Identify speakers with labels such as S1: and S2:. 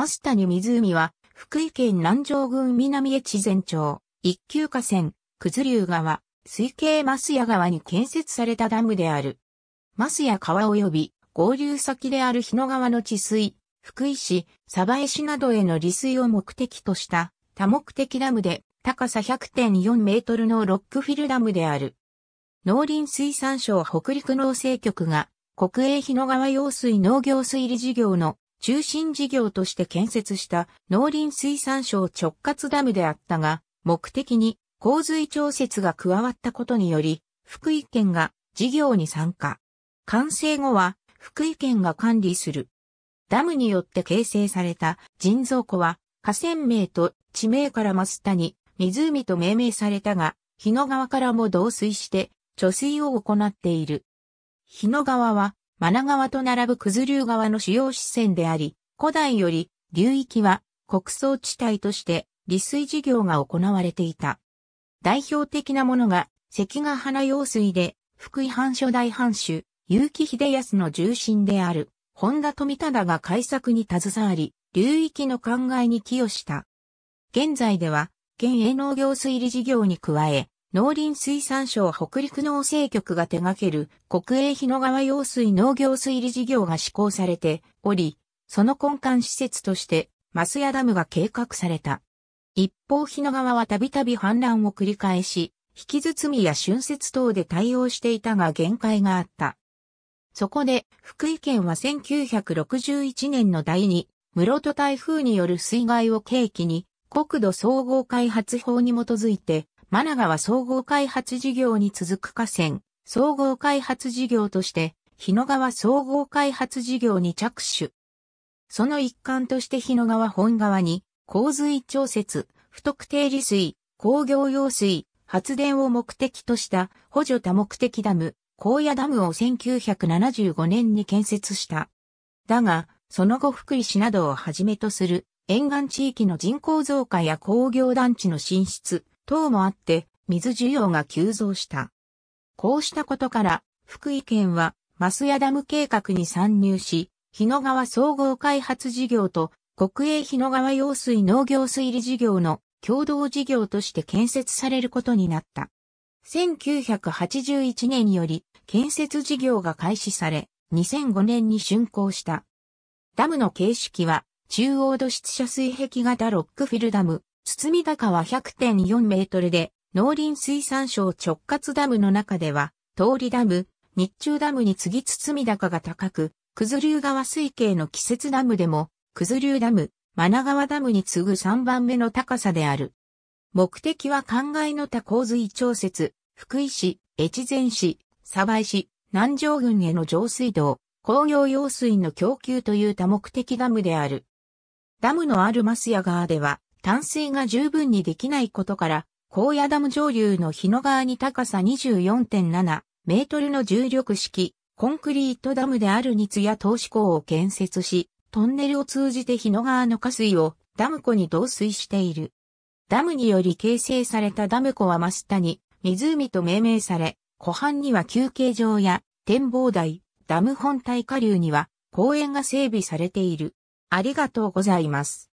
S1: マスタニ湖は、福井県南城郡南越前町、一級河川、九頭竜川、水系ス谷川に建設されたダムである。ス谷川及び合流先である日野川の治水、福井市、鯖江市などへの利水を目的とした多目的ダムで高さ100.4メートルのロックフィルダムである。農林水産省北陸農政局が国営日野川用水農業水利事業の中心事業として建設した農林水産省直轄ダムであったが、目的に洪水調節が加わったことにより、福井県が事業に参加。完成後は福井県が管理する。ダムによって形成された人造湖は河川名と地名からマスタに湖と命名されたが、日野川からも導水して貯水を行っている。日野川はマナ川と並ぶ九頭竜川の主要支線であり、古代より流域は国葬地帯として利水事業が行われていた。代表的なものが関ヶ原用水で福井藩初代藩主、結城秀康の重臣である本田富忠が開削に携わり、流域の灌漑に寄与した。現在では、県営農業水利事業に加え、農林水産省北陸農政局が手掛ける国営日野川用水農業水利事業が施行されており、その根幹施設として、マスヤダムが計画された。一方日野川はたびたび氾濫を繰り返し、引き包みや浚渫等で対応していたが限界があった。そこで、福井県は1961年の第2、室戸台風による水害を契機に、国土総合開発法に基づいて、マナガは総合開発事業に続く河川、総合開発事業として、日野川総合開発事業に着手。その一環として日野川本川に、洪水調節、不特定利水、工業用水、発電を目的とした補助多目的ダム、荒野ダムを1975年に建設した。だが、その後福井市などをはじめとする沿岸地域の人口増加や工業団地の進出、等もあって水需要が急増した。こうしたことから、福井県は、増谷ダム計画に参入し、日野川総合開発事業と国営日野川用水農業水利事業の共同事業として建設されることになった。1981年より建設事業が開始され、2005年に竣工した。ダムの形式は、中央土質社水壁型ロックフィルダム、堤高は100.4メートルで、農林水産省直轄ダムの中では、通りダム、日中ダムに次堤高が高く、九頭竜川水系の季節ダムでも、九頭竜ダム、真川ダムに次ぐ3番目の高さである。目的は灌漑の多洪水調節、福井市、越前市、鯖江市、南城郡への上水道、工業用水の供給という多目的ダムである。ダムのあるマスヤ川では、淡水が十分にできないことから、高野ダム上流の日野川に高さ24.7メートルの重力式コンクリートダムである日や投資港を建設し、トンネルを通じて日野川の下水をダム湖に導水している。ダムにより形成されたダム湖は真下に湖と命名され、湖畔には休憩場や展望台、ダム本体下流には公園が整備されている。ありがとうございます。